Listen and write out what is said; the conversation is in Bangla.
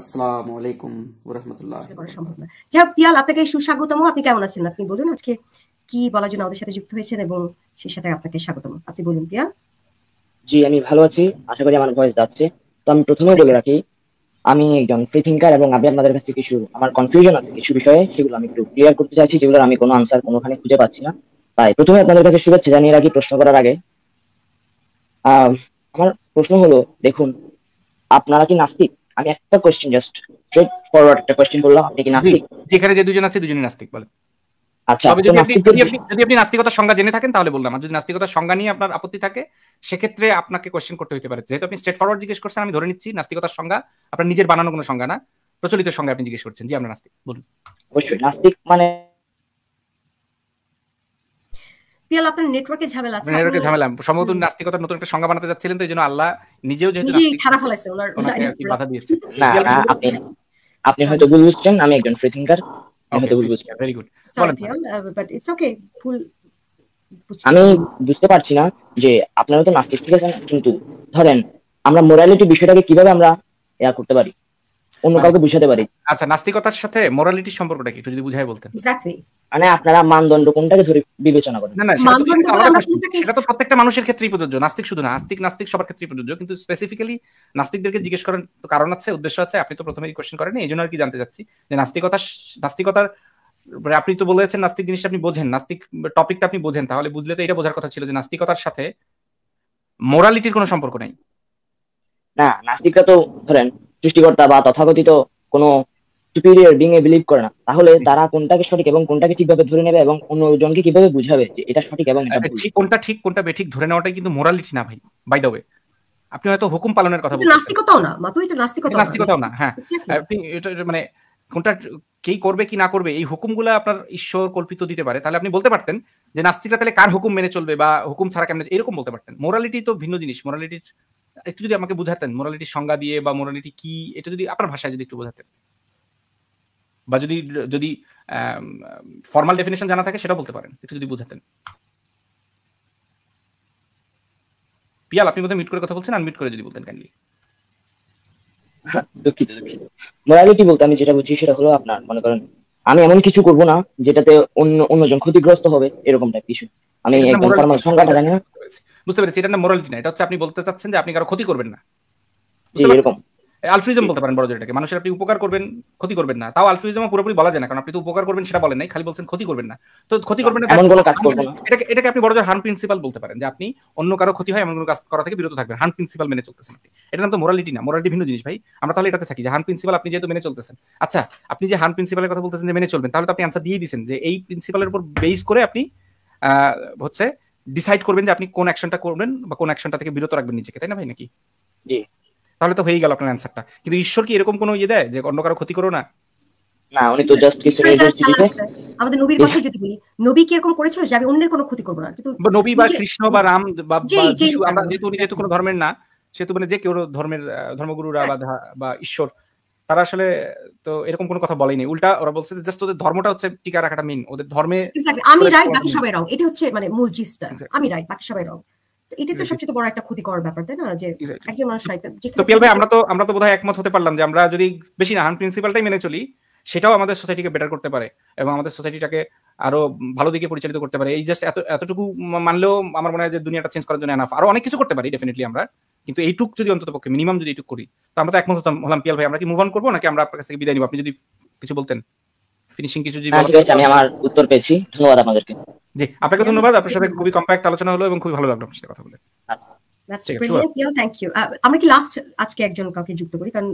আসসালামু আলাইকুম রাহমাতুল্লাহ পিয়াল আপনাকে সুস্বাগতম আপনি কেমন আছেন আপনি বলুন আজকে কি বলার জন্য আমাদের সাথে যুক্ত হয়েছেন এবং সেই সাথে আপনাকে স্বাগতম আপনি বলুন পিয়াল জি আমি ভালো আছি আশা করি আমার ভয়েস যাচ্ছে তো আমি প্রথমে বলে রাখি আমি একজন ফ্রি থিঙ্কার এবং আমি আপনাদের কাছে কিছু আমার কনফিউশন আছে কিছু বিষয়ে সেগুলো আমি একটু ক্লিয়ার করতে চাইছি যেগুলোর আমি কোনো আনসার কোনোখানে খুঁজে পাচ্ছি না তাই প্রথমে আপনাদের কাছে শুভেচ্ছা জানিয়ে রাখি প্রশ্ন করার আগে আমার প্রশ্ন হলো দেখুন আপনারা কি নাস্তিক আমি একটা কোশ্চেন জাস্ট স্ট্রেট ফরওয়ার্ড একটা কোশ্চেন করলাম আপনি কি নাস্তিক যেখানে যে দুজন আছে দুজনই নাস্তিক বলে আচ্ছা তবে যদি আপনি যদি আপনি নাস্তিকতার সংজ্ঞা জেনে থাকেন তাহলে বললাম আর যদি নাস্তিকতার সংজ্ঞা নিয়ে আপনার আপত্তি থাকে সেক্ষেত্রে আপনাকে কোশ্চেন করতে হতে পারে যেহেতু আপনি স্ট্রেট ফরওয়ার্ড জিজ্ঞেস করছেন আমি ধরে নিচ্ছি নাস্তিকতার সংজ্ঞা আপনার নিজের বানানো কোনো সংজ্ঞা না প্রচলিত সংজ্ঞা আপনি জিজ্ঞেস করছেন জি আমরা নাস্তিক বলুন অবশ্যই নাস্তিক মানে পিয়াল আপনার নেটওয়ার্কে ঝামেলা আছে নেটওয়ার্কে মানে ঝামেলা সম্ভবত নাস্তিকতার নতুন একটা সংজ্ঞা বানাতে যাচ্ছিলেন আল্লাহ নিজেও যেহেতু খারাপ ওনার বাধা দিয়েছে আপনি আপনি হয়তো ভুল বুঝছেন আমি একজন ফ্রি ভুল very good but it's okay আমি বুঝতে পারছি না যে আপনারা তো নাস্তিক ঠিক আছেন কিন্তু ধরেন আমরা মোরালিটি বিষয়টাকে কিভাবে আমরা ইয়া করতে পারি অন্য মানে- কাউকে বুঝাতে পারি আচ্ছা নাস্তিকতার সাথে মোরালিটির সম্পর্কটা কি একটু যদি বুঝাই বলতেন এক্স্যাক্টলি মানে আপনারা মানদণ্ড কোনটাকে ধরে বিবেচনা করেন সেটা তো প্রত্যেকটা মানুষের ক্ষেত্রেই প্রযোজ্য নাস্তিক শুধু না নাস্তিক নাস্তিক সবার ক্ষেত্রেই প্রযোজ্য কিন্তু স্পেসিফিক্যালি নাস্তিকদেরকে জিজ্ঞেস করেন তো কারণ আছে উদ্দেশ্য আছে আপনি তো প্রথমেই কোশ্চেন করেন এই জন্য আর কি জানতে চাচ্ছি যে নাস্তিকতা নাস্তিকতার মানে আপনি তো বলেছেন নাস্তিক জিনিসটা আপনি বোঝেন নাস্তিক টপিকটা আপনি বোঝেন তাহলে বুঝলে তো এটা বোঝার কথা ছিল যে নাস্তিকতার সাথে মোরালিটির কোনো সম্পর্ক নাই না নাস্তিকরা তো ধরেন সৃষ্টিকর্তা বা তথাকথিত কোনো সুপিরিয়র বিং এ বিলিভ করে না তাহলে তারা কোনটাকে সঠিক এবং কোনটাকে ঠিকভাবে ধরে নেবে এবং অন্যজনকে কিভাবে বুঝাবে যে এটা সঠিক এবং এটা আচ্ছা, ঠিক কোনটা ঠিক কোনটা বেঠিক ধরে নেওয়াটাই কিন্তু মোরালিটি না ভাই বাই দ্য ওয়ে আপনি হয়তো হুকুম পালনের কথা বলছেন নাস্তিকতাও না মাতু এটা নাস্তিকতা নাস্তিকতাও না হ্যাঁ আপনি এটা মানে কোনটা কে করবে কি না করবে এই হুকুমগুলো আপনার ঈশ্বর কল্পিত দিতে পারে তাহলে আপনি বলতে পারতেন যে নাস্তিকরা তাহলে কার হুকুম মেনে চলবে বা হুকুম ছাড়া কেমন এরকম বলতে পারতেন মোরালিটি তো ভিন্ন জিনিস মোরালিটির একটু যদি আমাকে বুঝাতেন মোরালিটির সংজ্ঞা দিয়ে বা মোরালিটি কি এটা যদি আপনার ভাষায় যদি একটু বোঝাতেন বা যদি যদি ফর্মাল ডেফিনেশন জানা থাকে সেটা বলতে পারেন একটু যদি বুঝাতেন পিয়াল আপনি বোধহয় মিট করে কথা বলছেন আনমিট করে যদি বলতেন কাইন্ডলি দুঃখিত দুঃখিত মোরালিটি বলতে আমি যেটা বুঝি সেটা হলো আপনার মনে করেন আমি এমন কিছু করব না যেটাতে অন্য অন্যজন ক্ষতিগ্রস্ত হবে এরকম টাইপ কিছু আমি একদম ফর্মাল সংজ্ঞাটা জানি না বুঝতে পেরেছি এটা না মোরালিটি না এটা হচ্ছে আপনি বলতে চাচ্ছেন যে আপনি কারো ক্ষতি করবেন না এরকম আলট্রুইজম বলতে পারেন বড় এটাকে মানুষের আপনি উপকার করবেন ক্ষতি করবেন না তাও আলট্রুইজম পুরোপুরি বলা যায় না কারণ আপনি তো উপকার করবেন সেটা বলেন নাই খালি বলছেন ক্ষতি করবেন না তো ক্ষতি করবেন না এটাকে এটাকে আপনি বড় হার্ম প্রিন্সিপাল বলতে পারেন যে আপনি অন্য কারো ক্ষতি হয় এমন কোনো কাজ করা থেকে বিরত থাকবেন হার্ম প্রিন্সিপাল মেনে চলতেছেন আপনি এটা নাম তো মোরালিটি না মোরালিটি ভিন্ন জিনিস ভাই আমরা তাহলে এটাতে থাকি যে হার্ম প্রিন্সিপাল আপনি যেহেতু মেনে চলতেছেন আচ্ছা আপনি যে হার্ম প্রিন্সিপালের কথা বলতেছেন যে মেনে চলবেন তাহলে তো আপনি আনসার দিয়ে দিয়েছেন যে এই প্রিন্সিপালের উপর বেস করে আপনি হচ্ছে ডিসাইড করবেন যে আপনি কোন অ্যাকশনটা করবেন বা কোন অ্যাকশনটা থেকে বিরত রাখবেন নিজেকে তাই না ভাই নাকি জি তাহলে তো হয়ে গেল আপনার অ্যান্সারটা কিন্তু ঈশ্বর কি এরকম কোনো ইয়ে দেয় যে অন্য কারো ক্ষতি করো না না উনি তো জাস্ট কিছু আমাদের নবীর কথা যদি বলি নবী কি এরকম করেছিল যে আমি অন্যের কোনো ক্ষতি করব না কিন্তু নবী বা কৃষ্ণ বা রাম বা যিশু আমরা যেহেতু উনি যেহেতু কোনো ধর্মের না সেহেতু মানে যে কেউ ধর্মের ধর্মগুরুরা বা হ্যাঁ। বা ঈশ্বর তারা আসলে তো এরকম কোনো কথা বলেনি উল্টা ওরা বলছে যে জাস্ট ওদের ধর্মটা হচ্ছে টিকা রাখাটা মেন ওদের ধর্মে আমি রাইট বাকি ইয়ে সবাই রাও এটা হচ্ছে মানে মূল জিস্টা আমি রাইট বাকি সবাই রাও এটা তো সবচেয়ে বড় একটা ক্ষতিকর ব্যাপার তাই না যে একজন মানুষ তো পিয়াল ভাই আমরা তো আমরা তো বোধহয় একমত হতে পারলাম যে আমরা যদি বেশি না প্রিন্সিপালটাই মেনে চলি সেটাও আমাদের সোসাইটিকে বেটার করতে পারে এবং আমাদের সোসাইটিটাকে আরো ভালো দিকে পরিচালিত করতে পারে এই জাস্ট এত এতটুকু মানলেও আমার মনে হয় যে দুনিয়াটা চেঞ্জ করার জন্য এনাফ আরো অনেক কিছু করতে পারি ডেফিনেটলি আমরা কিন্তু এইটুক যদি অন্তত পক্ষে মিনিমাম যদি এইটুক করি তো আমরা তো একমত হলাম পিয়াল ভাই আমরা কি মুভ অন করবো নাকি আমরা আপনার কাছ থেকে বিদায় নিবো আপনি যদি কিছু বলতেন ফিনিশিং কিছু যদি হ্যাঁ, আমি আমার উত্তর পেয়েছি ধন্যবাদ আপনাদেরকে জি আপনাকে ধন্যবাদ আপনার সাথে খুবই কম্প্যাক্ট আলোচনা হলো এবং খুবই ভালো লাগলো আপনার সাথে কথা বলে আচ্ছা দ্যাটস থ্যাংক ইউ আমরা কি লাস্ট আজকে একজন কাউকে যুক্ত করি কারণ